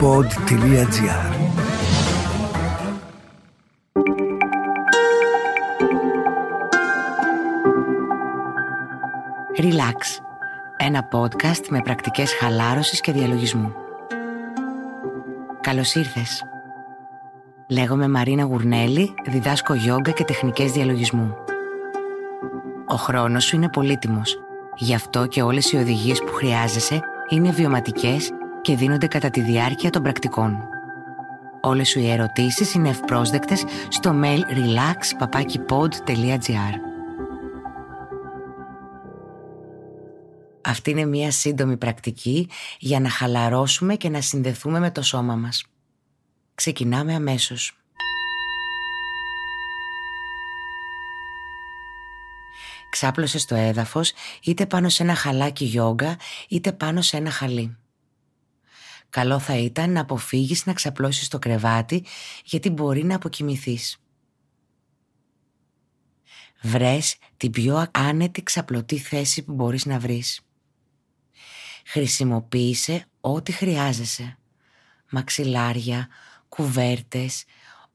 pod.gr Relax. Ένα podcast με πρακτικές χαλάρωσης και διαλογισμού. Καλώς ήρθες. Λέγομαι Μαρίνα Γουρνέλη, διδάσκω γιόγκα και τεχνικές διαλογισμού. Ο χρόνος σου είναι πολύτιμος. Γι' αυτό και όλες οι οδηγίες που χρειάζεσαι είναι βιωματικές και δίνονται κατά τη διάρκεια των πρακτικών. Όλες σου οι ερωτήσεις είναι ευπρόσδεκτες στο mail relaxpapakipod.gr Αυτή είναι μια σύντομη πρακτική για να χαλαρώσουμε και να συνδεθούμε με το σώμα μας. Ξεκινάμε αμέσως. Ξάπλωσε στο έδαφος είτε πάνω σε ένα χαλάκι γιόγκα είτε πάνω σε ένα χαλί. Καλό θα ήταν να αποφύγεις να ξαπλώσεις το κρεβάτι γιατί μπορεί να αποκοιμηθείς. Βρες την πιο άνετη ξαπλωτή θέση που μπορείς να βρεις. Χρησιμοποίησε ό,τι χρειάζεσαι. Μαξιλάρια, κουβέρτες,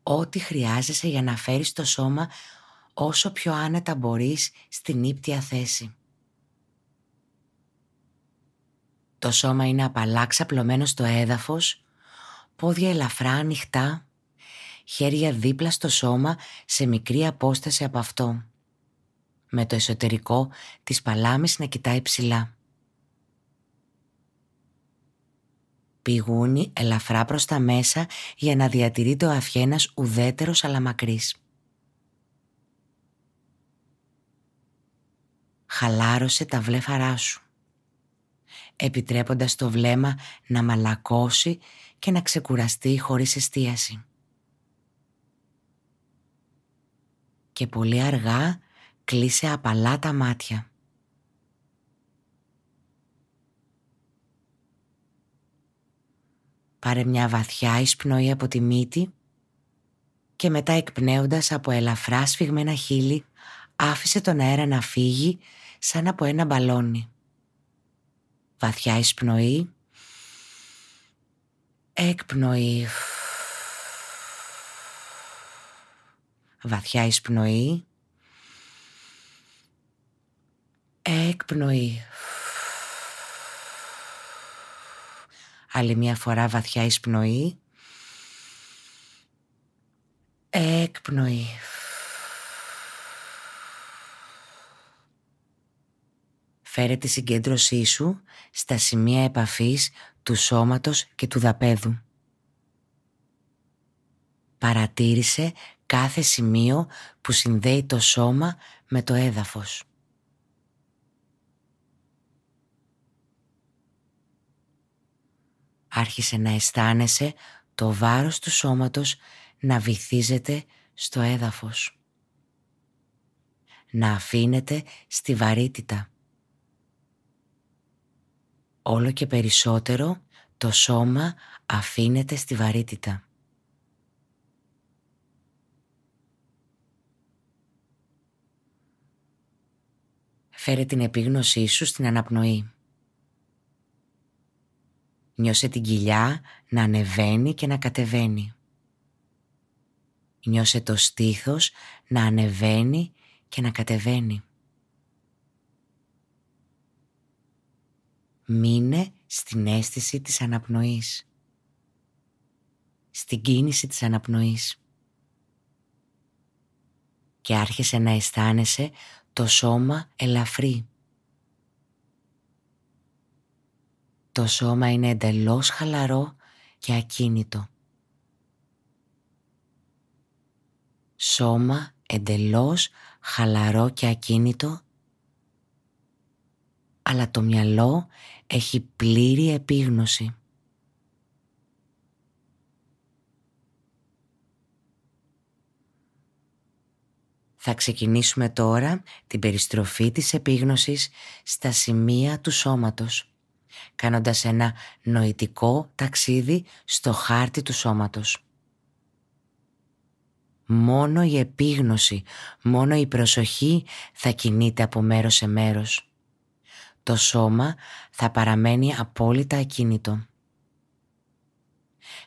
ό,τι χρειάζεσαι για να φέρεις το σώμα όσο πιο άνετα μπορείς στην ύπτια θέση. Το σώμα είναι απαλά ξαπλωμένο στο έδαφος, πόδια ελαφρά ανοιχτά, χέρια δίπλα στο σώμα σε μικρή απόσταση από αυτό. Με το εσωτερικό της παλάμης να κοιτάει ψηλά. Πηγούνι ελαφρά προς τα μέσα για να διατηρεί το αφιένας ουδέτερος αλλά μακρύς. Χαλάρωσε τα βλέφαρά σου επιτρέποντας το βλέμμα να μαλακώσει και να ξεκουραστεί χωρίς εστίαση. Και πολύ αργά κλείσε απαλά τα μάτια. Πάρε μια βαθιά εισπνοή από τη μύτη και μετά εκπνέοντας από ελαφρά σφιγμένα χείλη άφησε τον αέρα να φύγει σαν από ένα μπαλόνι. Βαθιά εισπνοή. Εκπνοή. Βαθιά εισπνοή. Εκπνοή. Άλλη μια φορά βαθιά εισπνοή. Εκπνοή. Φέρε τη συγκέντρωσή σου στα σημεία επαφής του σώματος και του δαπέδου. Παρατήρησε κάθε σημείο που συνδέει το σώμα με το έδαφος. Άρχισε να αισθάνεσαι το βάρος του σώματος να βυθίζεται στο έδαφος. Να αφήνεται στη βαρύτητα όλο και περισσότερο το σώμα αφήνεται στη βαρύτητα. Φέρε την επίγνωσή σου στην αναπνοή. Νιώσε την κοιλιά να ανεβαίνει και να κατεβαίνει. Νιώσε το στήθος να ανεβαίνει και να κατεβαίνει. μείνε στην αίσθηση της αναπνοής. Στην κίνηση της αναπνοής. Και άρχισε να αισθάνεσαι το σώμα ελαφρύ. Το σώμα είναι εντελώς χαλαρό και ακίνητο. Σώμα εντελώς χαλαρό και ακίνητο αλλά το μυαλό έχει πλήρη επίγνωση. Θα ξεκινήσουμε τώρα την περιστροφή της επίγνωσης στα σημεία του σώματος, κάνοντας ένα νοητικό ταξίδι στο χάρτη του σώματος. Μόνο η επίγνωση, μόνο η προσοχή θα κινείται από μέρος σε μέρος το σώμα θα παραμένει απόλυτα ακίνητο.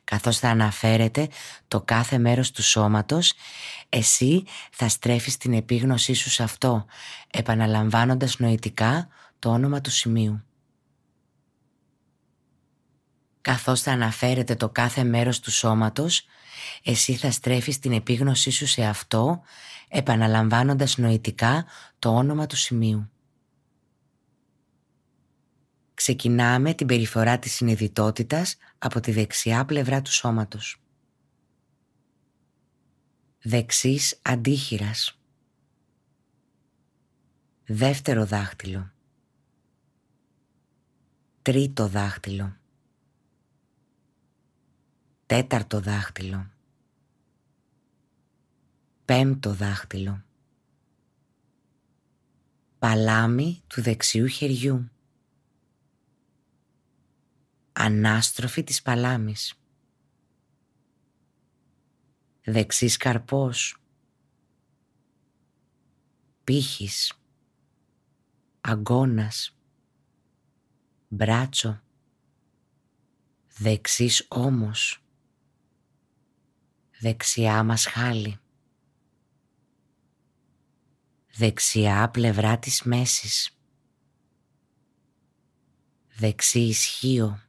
Καθώς θα αναφέρεται το κάθε μέρος του σώματος, εσύ θα στρέφεις την επίγνωσή σου σε αυτό, επαναλαμβάνοντας νοητικά το όνομα του σημείου. Καθώς θα αναφέρεται το κάθε μέρος του σώματος, εσύ θα στρέφεις την επίγνωσή σου σε αυτό, επαναλαμβάνοντας νοητικά το όνομα του σημείου. Ξεκινάμε την περιφορά της συνειδητότητας από τη δεξιά πλευρά του σώματος. Δεξής αντίχειρας. Δεύτερο δάχτυλο. Τρίτο δάχτυλο. Τέταρτο δάχτυλο. Πέμπτο δάχτυλο. Παλάμι του δεξιού χεριού ανάστροφη της παλάμης. Δεξής καρπός, πύχης, αγκώνας, μπράτσο, δεξής όμως, δεξιά μας χάλι, δεξιά πλευρά της μέσης, δεξί ισχύω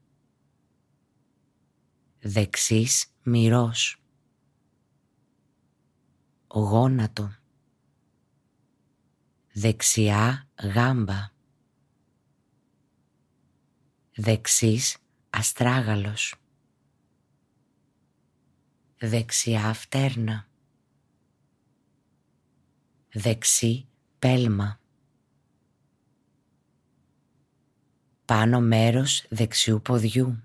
δεξής μυρός. Γόνατο. Δεξιά γάμπα. Δεξής αστράγαλος. Δεξιά φτέρνα. Δεξί πέλμα. Πάνω μέρος δεξιού ποδιού.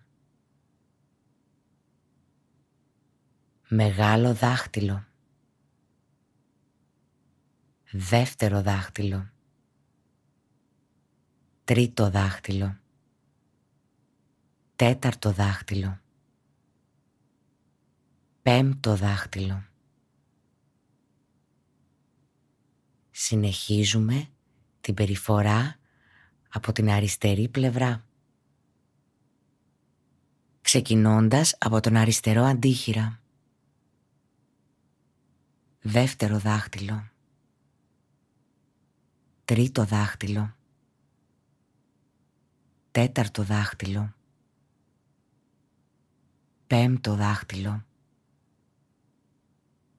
Μεγάλο δάχτυλο. Δεύτερο δάχτυλο. Τρίτο δάχτυλο. Τέταρτο δάχτυλο. Πέμπτο δάχτυλο. Συνεχίζουμε την περιφορά από την αριστερή πλευρά. Ξεκινώντας από τον αριστερό αντίχειρα. Δεύτερο δάχτυλο. Τρίτο δάχτυλο. Τέταρτο δάχτυλο. Πέμπτο δάχτυλο.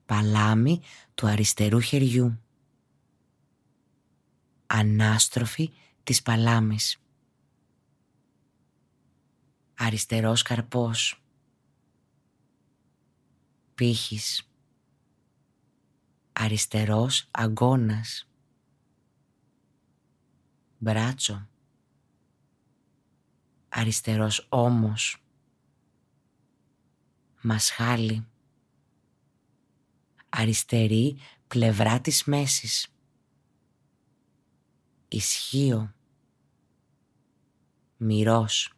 Παλάμη του αριστερού χεριού. Ανάστροφη της παλάμης. Αριστερός καρπός. Πύχης αριστερός αγκώνας, μπράτσο, αριστερός ώμος, μασχάλι, αριστερή πλευρά της μέσης, Ισχύω. μυρός,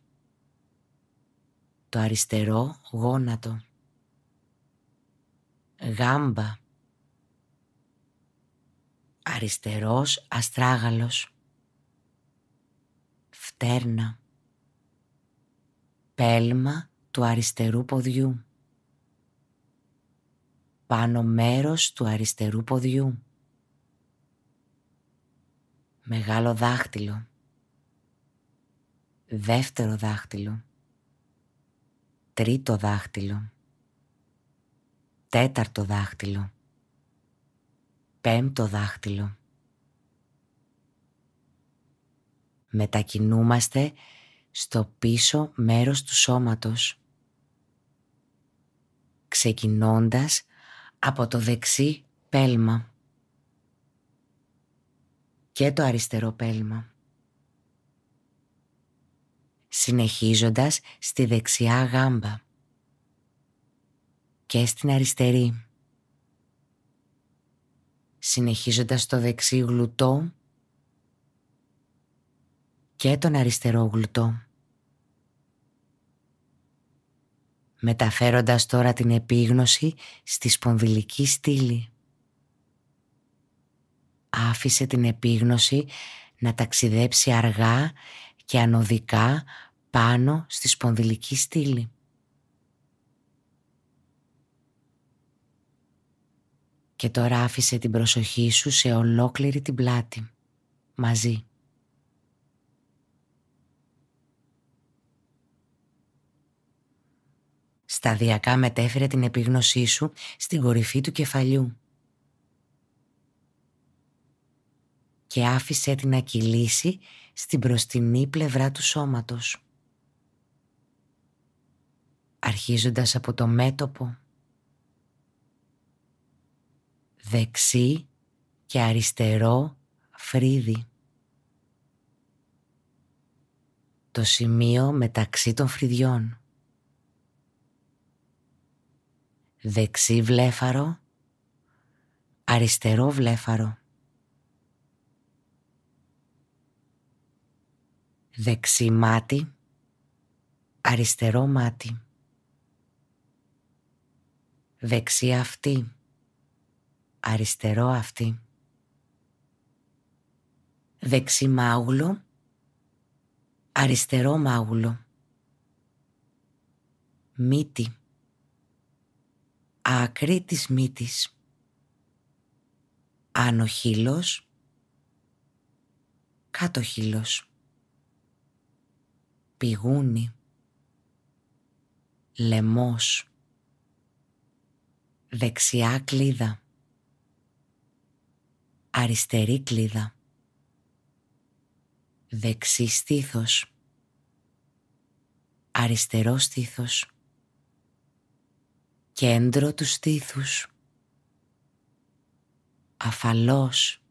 το αριστερό γόνατο, γάμπα, αριστερός αστράγαλος, φτέρνα, πέλμα του αριστερού ποδιού, πάνω μέρος του αριστερού ποδιού, μεγάλο δάχτυλο, δεύτερο δάχτυλο, τρίτο δάχτυλο, τέταρτο δάχτυλο, πέμπτο δάχτυλο. Μετακινούμαστε στο πίσω μέρος του σώματος. Ξεκινώντας από το δεξί πέλμα και το αριστερό πέλμα. Συνεχίζοντας στη δεξιά γάμπα και στην αριστερή συνεχίζοντας το δεξί γλουτό και τον αριστερό γλουτό. Μεταφέροντας τώρα την επίγνωση στη σπονδυλική στήλη. Άφησε την επίγνωση να ταξιδέψει αργά και ανωδικά πάνω στη σπονδυλική στήλη. και τώρα άφησε την προσοχή σου σε ολόκληρη την πλάτη, μαζί. Σταδιακά μετέφερε την επίγνωσή σου στην κορυφή του κεφαλιού. Και άφησε την να στην προστινή πλευρά του σώματος. Αρχίζοντας από το μέτωπο δεξί και αριστερό φρύδι. Το σημείο μεταξύ των φρυδιών. Δεξί βλέφαρο, αριστερό βλέφαρο. Δεξί μάτι, αριστερό μάτι. Δεξί αυτή, αριστερό αυτή. Δεξί μάγουλο, αριστερό μάγουλο. Μύτη, άκρη της μύτης. Άνω χείλος, κάτω χείλος. Πηγούνι, λαιμός, δεξιά κλίδα αριστερή κλίδα, δεξί στήθος, αριστερό στήθος, κέντρο του στήθους, αφαλός,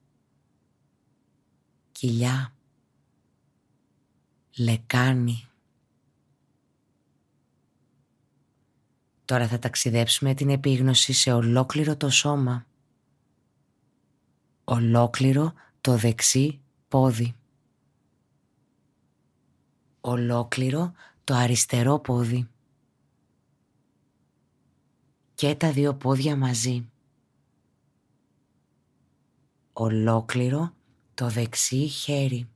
κοιλιά, λεκάνη. Τώρα θα ταξιδέψουμε την επίγνωση σε ολόκληρο το σώμα ολόκληρο το δεξί πόδι. Ολόκληρο το αριστερό πόδι. Και τα δύο πόδια μαζί. Ολόκληρο το δεξί χέρι.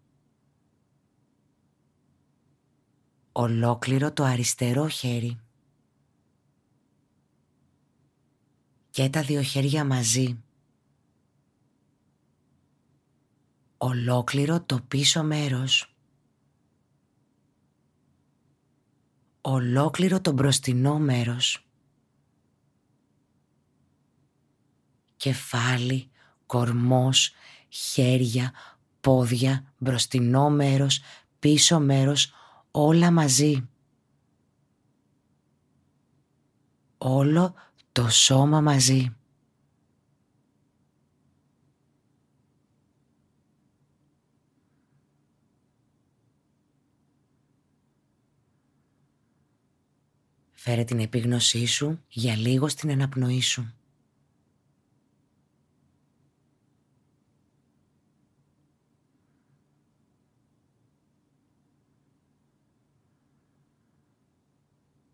Ολόκληρο το αριστερό χέρι. Και τα δύο χέρια μαζί ολόκληρο το πίσω μέρος. Ολόκληρο το μπροστινό μέρος. Κεφάλι, κορμός, χέρια, πόδια, μπροστινό μέρος, πίσω μέρος, όλα μαζί. Όλο το σώμα μαζί. Φέρε την επίγνωσή σου για λίγο στην αναπνοή σου.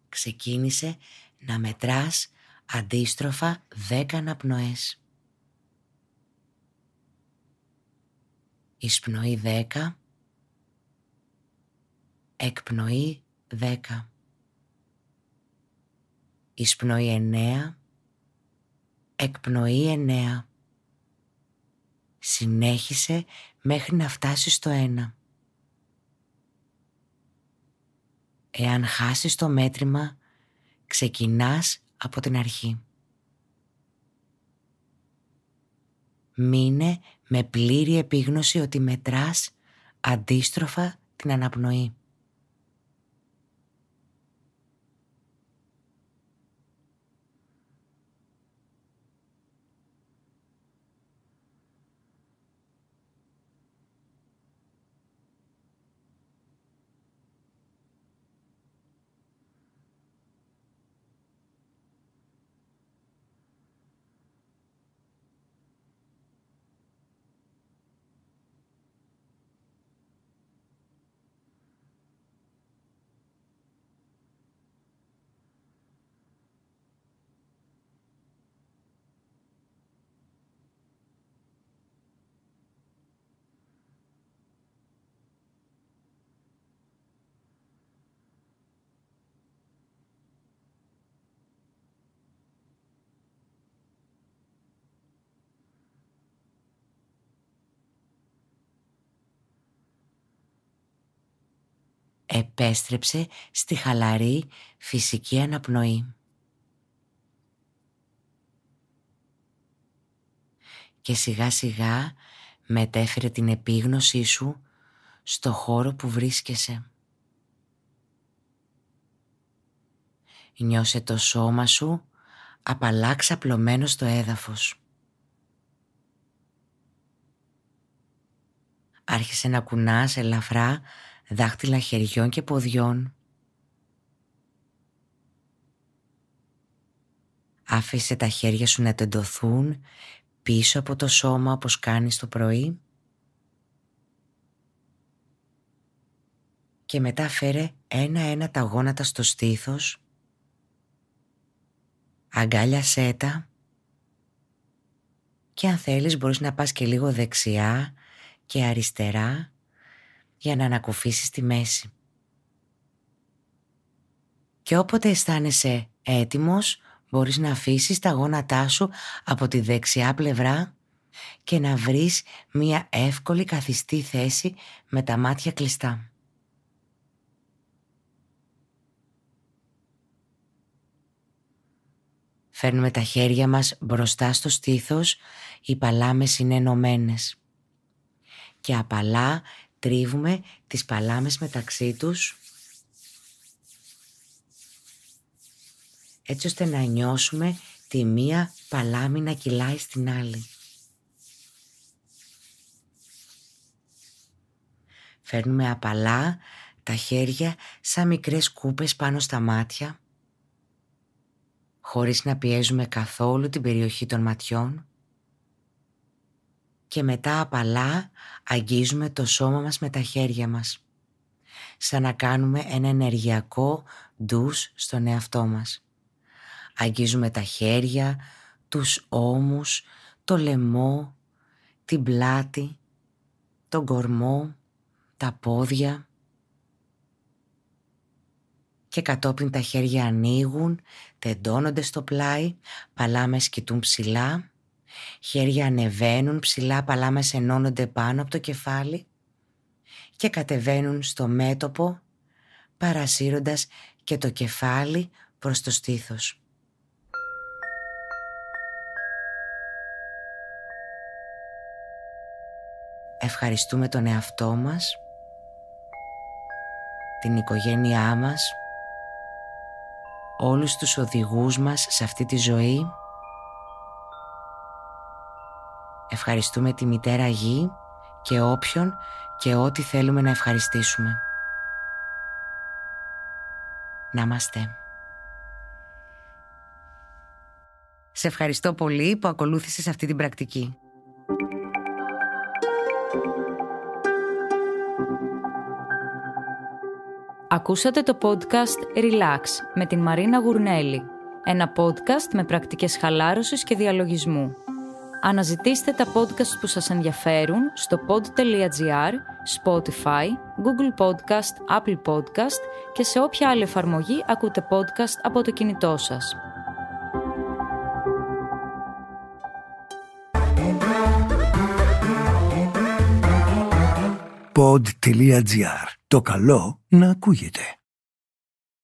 Ξεκίνησε να μετράς αντίστροφα δέκα αναπνοές. Εισπνοή δέκα. εκπνοή 10. Εισπνοή 9. Εκπνοή 9. Συνέχισε μέχρι να φτάσεις στο ένα. Εάν χάσεις το μέτρημα, ξεκινάς από την αρχή. Μείνε με πλήρη επίγνωση ότι μετράς αντίστροφα την αναπνοή. επέστρεψε στη χαλαρή φυσική αναπνοή. Και σιγά σιγά μετέφερε την επίγνωσή σου στο χώρο που βρίσκεσαι. Νιώσε το σώμα σου απαλά ξαπλωμένο στο έδαφος. Άρχισε να κουνάς ελαφρά δάχτυλα χεριών και ποδιών. Άφησε τα χέρια σου να τεντωθούν πίσω από το σώμα όπως κάνεις το πρωί. Και μετά φέρε ένα-ένα τα γόνατα στο στήθος. Αγκάλιασέ τα. Και αν θέλεις μπορείς να πας και λίγο δεξιά και αριστερά για να ανακουφίσεις τη μέση. Και όποτε αισθάνεσαι έτοιμος, μπορείς να αφήσεις τα γόνατά σου από τη δεξιά πλευρά και να βρεις μία εύκολη καθιστή θέση με τα μάτια κλειστά. Φέρνουμε τα χέρια μας μπροστά στο στήθος, οι παλάμες είναι ενωμένες. Και απαλά τρίβουμε τις παλάμες μεταξύ τους έτσι ώστε να νιώσουμε τη μία παλάμη να κυλάει στην άλλη. Φέρνουμε απαλά τα χέρια σαν μικρές κούπες πάνω στα μάτια, χωρίς να πιέζουμε καθόλου την περιοχή των ματιών και μετά απαλά αγγίζουμε το σώμα μας με τα χέρια μας. Σαν να κάνουμε ένα ενεργειακό ντους στον εαυτό μας. Αγγίζουμε τα χέρια, τους ώμους, το λαιμό, την πλάτη, τον κορμό, τα πόδια. Και κατόπιν τα χέρια ανοίγουν, τεντώνονται στο πλάι, παλάμε κοιτούν ψηλά Χέρια ανεβαίνουν ψηλά παλάμες ενώνονται πάνω από το κεφάλι και κατεβαίνουν στο μέτωπο παρασύροντας και το κεφάλι προς το στήθος. Ευχαριστούμε τον εαυτό μας, την οικογένειά μας, όλους τους οδηγούς μας σε αυτή τη ζωή Ευχαριστούμε τη Μητέρα Γη και όποιον και ό,τι θέλουμε να ευχαριστήσουμε. Να είμαστε. Σε ευχαριστώ πολύ που ακολούθησες αυτή την πρακτική. Ακούσατε το podcast Relax με την Μαρίνα Γουρνέλη. Ένα podcast με πρακτικές χαλάρωσης και διαλογισμού. Αναζητήστε τα podcast που σας ενδιαφέρουν στο pod.gr, Spotify, Google Podcast, Apple Podcast και σε όποια άλλη εφαρμογή ακούτε podcast από το κινητό σας. Pod.gr. Το καλό να ακούγεται.